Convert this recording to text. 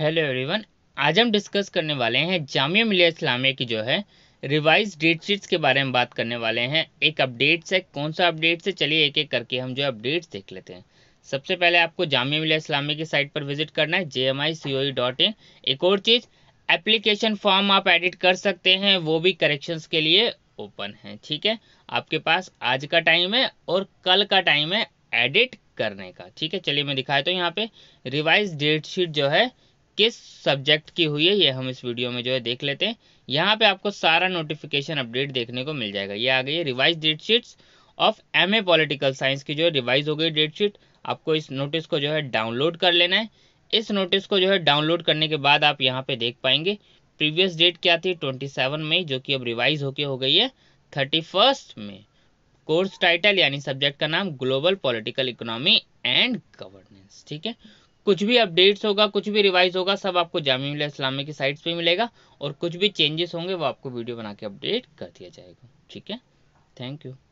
hello everyone आज हम discuss करने वाले हैं जामिया मिलिया इस्लामिया की जो है रिवाइज डेट शीट्स के बारे में बात करने वाले हैं एक अपडेट्स है कौन सा अपडेट से चलिए एक एक करके हम जो अपडेट्स देख लेते हैं सबसे पहले आपको जामिया मिलिया इस्लामिया की साइट पर विजिट करना है जे M I C O dot in एक और चीज़ एप्लीकेशन फॉर्म आप एडिट कर सकते हैं वो भी करेक्शंस के लिए ओपन है ठीक है आपके पास आज का टाइम है और कल का टाइम है एडिट करने का ठीक है चलिए मैं दिखाया तो यहाँ पे रिवाइज डेट शीट जो है किस सब्जेक्ट की हुई है ये हम इस वीडियो में जो है देख लेते हैं यहाँ पे आपको सारा नोटिफिकेशन अपडेट देखने को मिल जाएगा ये आ गई है revise date sheets of M A political science की जो है रिवाइज हो गई डेट शीट आपको इस नोटिस को जो है डाउनलोड कर लेना है इस नोटिस को जो है डाउनलोड करने के बाद आप यहाँ पे देख पाएंगे प्रीवियस डेट क्या थी सेवन मई जो कि अब रिवाइज होके हो गई है फर्स्ट मई कोर्स टाइटल यानी सब्जेक्ट का नाम global political economy and governance ठीक है कुछ भी अपडेट्स होगा कुछ भी रिवाइज होगा सब आपको जामिया इस्लामी की साइट्स पे मिलेगा और कुछ भी चेंजेस होंगे वो आपको वीडियो बना के अपडेट कर दिया जाएगा ठीक है थैंक यू